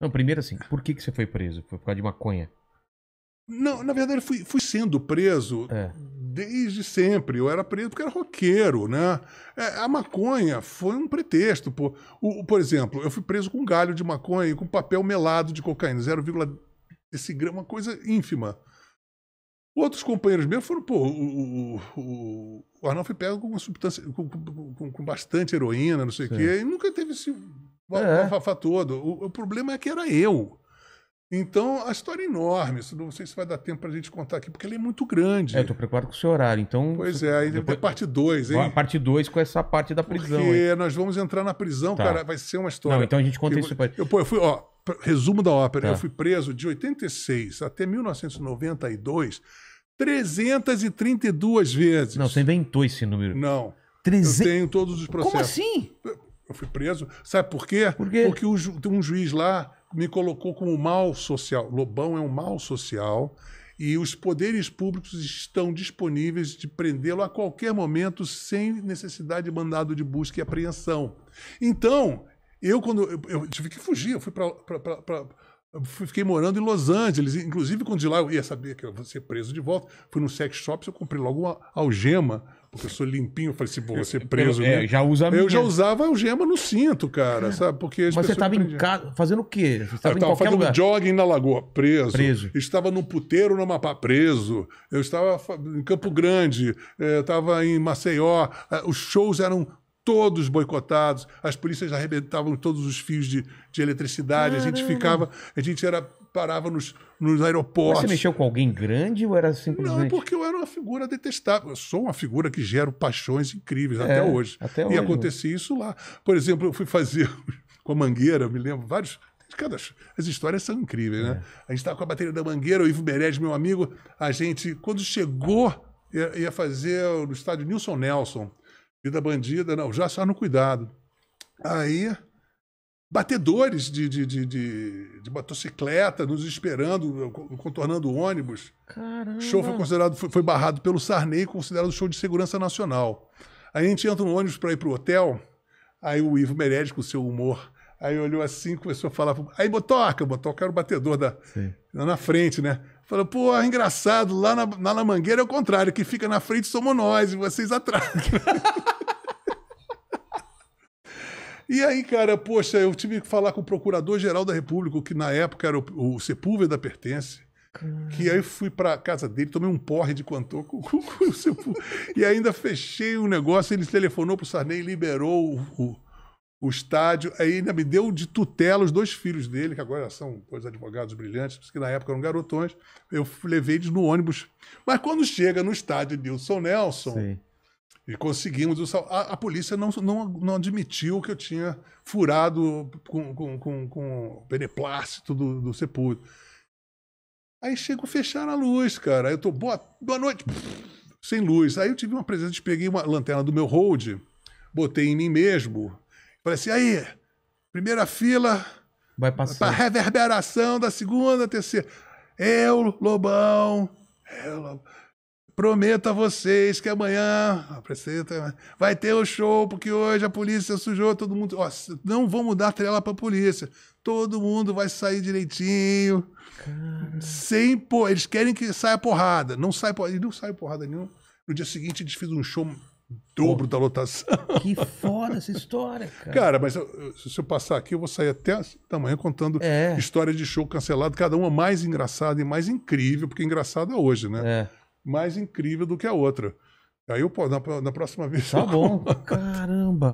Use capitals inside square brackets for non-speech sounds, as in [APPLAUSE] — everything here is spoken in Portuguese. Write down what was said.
Não, primeiro assim, por que, que você foi preso? Foi por causa de maconha? Não, na verdade, fui, fui sendo preso é. desde sempre. Eu era preso porque era roqueiro, né? É, a maconha foi um pretexto. Por, o, por exemplo, eu fui preso com galho de maconha e com papel melado de cocaína, 0, esse grama, uma coisa ínfima. Outros companheiros meus foram, pô, o, o, o Arnaldo foi pego com uma substância, com, com, com, bastante heroína, não sei o quê, e nunca teve esse bafafá é. todo. O, o, problema é que era eu. Então, a história é enorme. Isso não sei se vai dar tempo para a gente contar aqui, porque ele é muito grande. É, eu tô preocupado com o seu horário, então. Pois é, aí depois... parte 2, hein? Parte 2 com essa parte da prisão. Porque hein? nós vamos entrar na prisão, tá. cara, vai ser uma história. Não, então a gente conta eu, isso depois. Eu, eu, eu fui, ó, resumo da ópera. Tá. Eu fui preso de 86 até 1992 332 vezes. Não, você inventou esse número. Não. Treze... Eu tenho todos os processos. Como assim? eu fui preso. Sabe por quê? Por quê? Porque um juiz lá me colocou como mal social. Lobão é um mal social e os poderes públicos estão disponíveis de prendê-lo a qualquer momento sem necessidade de mandado de busca e apreensão. Então, eu quando eu, eu tive que fugir, eu fui para fiquei morando em Los Angeles. Inclusive, quando de lá eu ia saber que eu ia ser preso de volta, fui num sex shop, eu comprei logo uma algema, porque eu sou limpinho. Eu falei assim, vou ser [LAUGHS] preso, né? Já usa eu minha. já usava algema no cinto, cara, sabe? Porque Mas você estava em casa, fazendo o quê? Você estava eu estava fazendo lugar. jogging na Lagoa, preso. preso. Estava no puteiro no Amapá, preso. Eu estava em Campo Grande, eu eh, estava em Maceió. Eh, os shows eram todos boicotados, as polícias arrebentavam todos os fios de, de eletricidade, Caramba. a gente ficava, a gente era parava nos, nos aeroportos. você mexeu com alguém grande ou era é simplesmente... Não, porque eu era uma figura detestável. Eu sou uma figura que gera paixões incríveis é, até hoje. Até hoje. E acontecia isso lá. Por exemplo, eu fui fazer [LAUGHS] com a Mangueira, me lembro, vários... as histórias são incríveis, né? É. A gente estava tá com a bateria da Mangueira, o Ivo Beres, meu amigo, a gente, quando chegou, ia, ia fazer no estádio Nilson Nelson, Vida bandida, não, já só no cuidado. Aí, batedores de, de, de, de, de motocicleta nos esperando, contornando ônibus. Caramba. O show foi considerado, foi, foi barrado pelo Sarney, considerado show de segurança nacional. Aí a gente entra no ônibus para ir pro hotel, aí o Ivo Meirelles, com o seu humor, aí olhou assim, começou a falar, aí Botoca, Botoca era o batedor da, Sim. na frente, né? Falou, pô, engraçado, lá na, na Mangueira é o contrário, que fica na frente somos nós e vocês atrás. [LAUGHS] E aí, cara, poxa, eu tive que falar com o procurador-geral da República, que na época era o, o Sepúlveda Pertence. Que aí fui pra casa dele, tomei um porre de quantor com, [LAUGHS] com, com o Sepúlveda. e ainda fechei o um negócio, ele telefonou pro Sarney, liberou o, o estádio, aí ainda me deu de tutela os dois filhos dele, que agora são dois advogados brilhantes, que na época eram garotões, eu levei eles no ônibus. Mas quando chega no estádio Nilson Nelson, Sim. E conseguimos. O sal... a, a, polícia não, não, não admitiu que eu tinha furado com, com, com, com beneplácito do, do sepulcro. Aí chego a fechar a luz, cara. Aí eu tô, boa, boa noite, sem luz. Aí eu tive uma presença, peguei uma lanterna do meu hold, botei em mim mesmo. Falei assim, aí, primeira fila, vai passar. Pra reverberação da segunda, terceira. Eu, Lobão, eu, Lobão. Prometo a vocês que amanhã vai ter o show, porque hoje a polícia sujou todo mundo. Ó, não vou mudar a trela para a polícia. Todo mundo vai sair direitinho. Cara. Sem por... Eles querem que saia porrada. Não sai porrada. E não sai porrada nenhuma. No dia seguinte, eles fizeram um show dobro da lotação. Que foda essa história, cara. Cara, mas eu, se eu passar aqui, eu vou sair até amanhã contando é. histórias de show cancelado, cada uma mais engraçada e mais incrível, porque engraçada é hoje, né? É mais incrível do que a outra. Aí eu, pô, na, na próxima vez. Tá bom. Caramba.